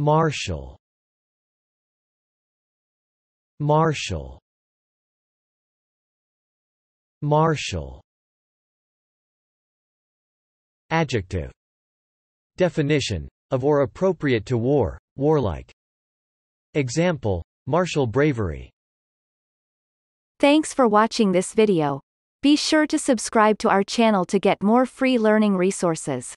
Marshall Marshall Marshall Adjective Definition of or appropriate to war, warlike. Example, martial bravery. Thanks for watching this video. Be sure to subscribe to our channel to get more free learning resources.